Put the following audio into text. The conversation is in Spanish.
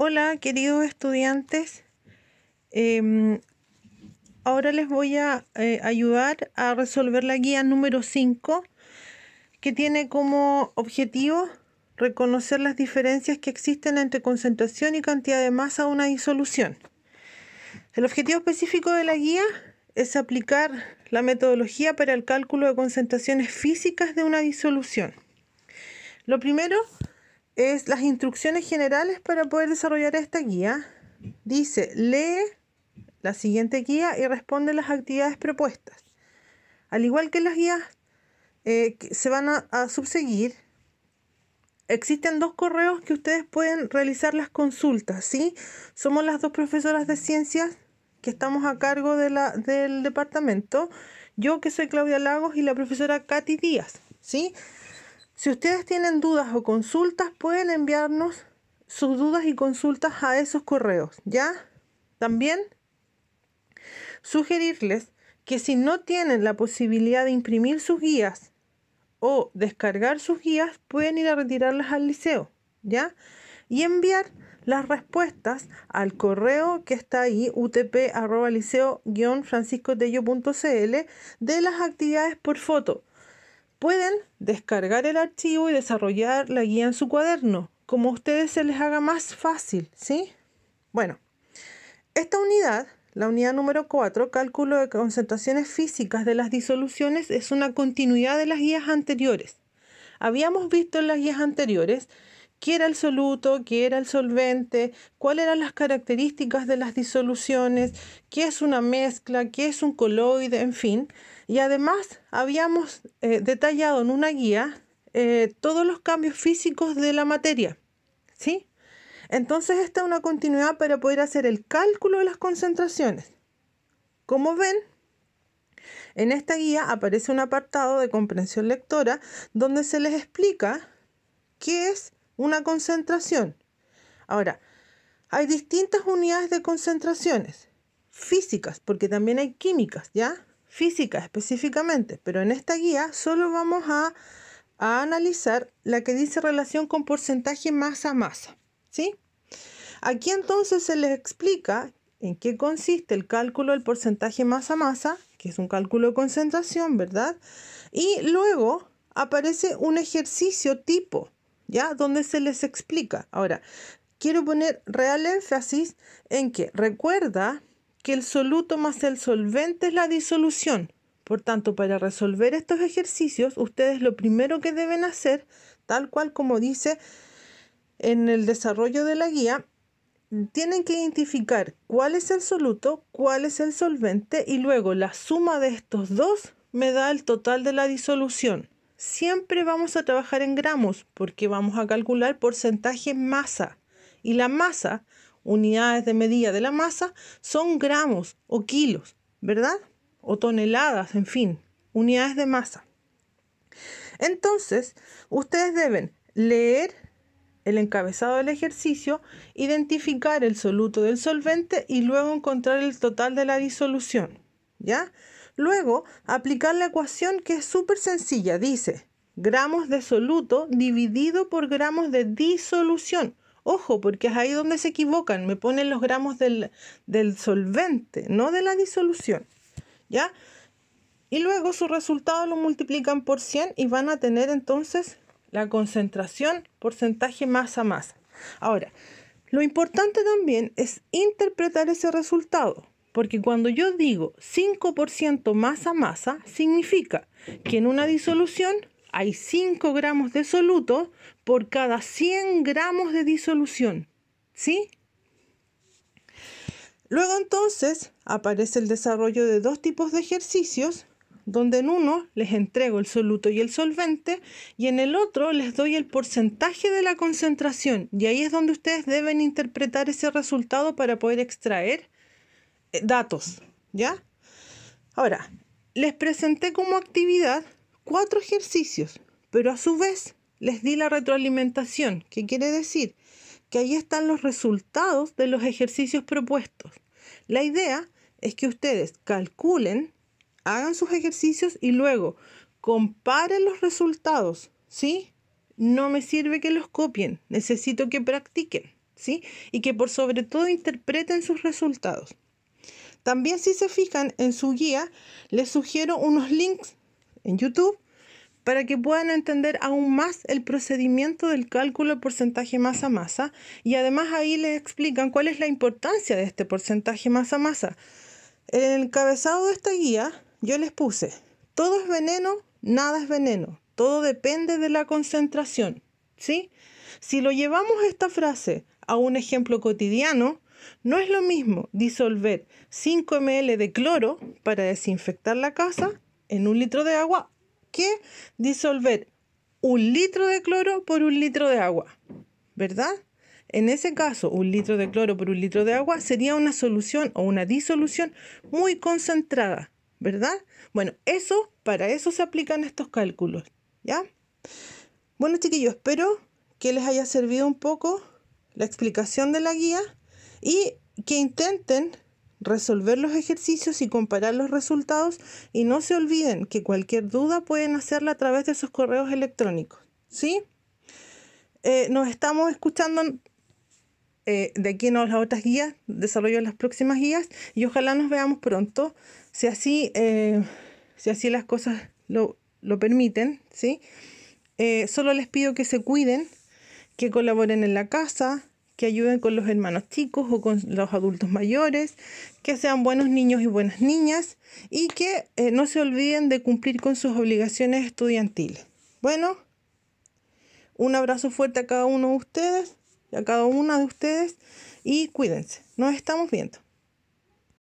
Hola, queridos estudiantes. Em, ahora les voy a eh, ayudar a resolver la guía número 5, que tiene como objetivo reconocer las diferencias que existen entre concentración y cantidad de masa de una disolución. El objetivo específico de la guía es aplicar la metodología para el cálculo de concentraciones físicas de una disolución. Lo primero es las instrucciones generales para poder desarrollar esta guía. Dice, lee la siguiente guía y responde las actividades propuestas. Al igual que las guías eh, que se van a, subseguir, existen dos correos que ustedes pueden realizar las consultas, ¿sí? Somos las dos profesoras de ciencias que estamos a cargo de del departamento. Yo que soy Claudia Lagos y la profesora Katy Díaz, ¿sí? Si ustedes tienen dudas o consultas, pueden enviarnos sus dudas y consultas a esos correos, ¿ya? También sugerirles que si no tienen la posibilidad de imprimir sus guías o descargar sus guías, pueden ir a retirarlas al liceo, ¿ya? Y enviar las respuestas al correo que está ahí, utp-liceo-franciscotello.cl, de las actividades por foto Pueden descargar el archivo y desarrollar la guía en su cuaderno, como a ustedes se les haga más fácil, ¿sí? Bueno, esta unidad, la unidad número 4, cálculo de concentraciones físicas de las disoluciones, es una continuidad de las guías anteriores. Habíamos visto en las guías anteriores qué era el soluto, qué era el solvente, cuáles eran las características de las disoluciones, qué es una mezcla, qué es un coloide, en fin. Y además habíamos eh, detallado en una guía eh, todos los cambios físicos de la materia. ¿sí? Entonces esta es una continuidad para poder hacer el cálculo de las concentraciones. Como ven, en esta guía aparece un apartado de comprensión lectora donde se les explica qué es una concentración. Ahora, hay distintas unidades de concentraciones, físicas, porque también hay químicas, ¿ya? Físicas específicamente, pero en esta guía solo vamos a, analizar la que dice relación con porcentaje masa-masa, ¿sí? Aquí entonces se les explica en qué consiste el cálculo del porcentaje masa-masa, que es un cálculo de concentración, ¿verdad? Y luego aparece un ejercicio tipo ¿ya? Donde se les explica. Ahora, quiero poner real énfasis en que recuerda que el soluto más el solvente es la disolución. Por tanto, para resolver estos ejercicios, ustedes lo primero que deben hacer, tal cual como dice en el desarrollo de la guía, tienen que identificar cuál es el soluto, cuál es el solvente y luego la suma de estos dos me da el total de la disolución siempre vamos a trabajar en gramos porque vamos a calcular porcentaje masa. Y la masa, unidades de medida de la masa, son gramos o kilos, ¿verdad? O toneladas, en fin, unidades de masa. Entonces, ustedes deben leer el encabezado del ejercicio, identificar el soluto del solvente y luego encontrar el total de la disolución. ¿Ya? Luego, aplicar la ecuación que es súper sencilla. Dice, gramos de soluto dividido por gramos de disolución. Ojo, porque es ahí donde se equivocan. Me ponen los gramos del, solvente, no de la disolución. ¿Ya? Y luego su resultado lo multiplican por 100 y van a tener entonces la concentración porcentaje masa a masa. Ahora, lo importante también es interpretar ese resultado. Porque cuando yo digo 5% masa masa, significa que en una disolución hay 5 gramos de soluto por cada 100 gramos de disolución. ¿Sí? Luego entonces aparece el desarrollo de dos tipos de ejercicios, donde en uno les entrego el soluto y el solvente y en el otro les doy el porcentaje de la concentración. Y ahí es donde ustedes deben interpretar ese resultado para poder extraer eh, datos, ¿ya? Ahora, les presenté como actividad cuatro ejercicios, pero a su vez les di la retroalimentación, ¿Qué quiere decir que ahí están los resultados de los ejercicios propuestos. La idea es que ustedes calculen, hagan sus ejercicios y luego comparen los resultados, ¿sí? No me sirve que los copien, necesito que practiquen, ¿sí? Y que por sobre todo interpreten sus resultados. También si se fijan en su guía, les sugiero unos links en YouTube para que puedan entender aún más el procedimiento del cálculo de porcentaje masa masa y además ahí les explican cuál es la importancia de este porcentaje masa masa. En el encabezado de esta guía yo les puse, todo es veneno, nada es veneno, todo depende de la concentración, ¿sí? Si lo llevamos esta frase a un ejemplo cotidiano, no es lo mismo disolver 5 ml de cloro para desinfectar la casa en un litro de agua que disolver un litro de cloro por un litro de agua, ¿verdad? En ese caso, un litro de cloro por un litro de agua sería una solución o una disolución muy concentrada, ¿verdad? Bueno, eso, para eso se aplican estos cálculos, ¿ya? Bueno, chiquillos, espero que les haya servido un poco la explicación de la guía y que intenten resolver los ejercicios y comparar los resultados y no se olviden que cualquier duda pueden hacerla a través de sus correos electrónicos. ¿Sí? Eh, nos estamos escuchando eh, de aquí en las otras guías, desarrollo las próximas guías y ojalá nos veamos pronto, si así, eh, si así las cosas lo, lo permiten, ¿sí? solo les pido que se cuiden, que colaboren en la casa, que ayuden con los hermanos chicos o con los adultos mayores, que sean buenos niños y buenas niñas y que eh, no se olviden de cumplir con sus obligaciones estudiantiles. Bueno, un abrazo fuerte a cada uno de ustedes, a cada una de ustedes y cuídense. Nos estamos viendo.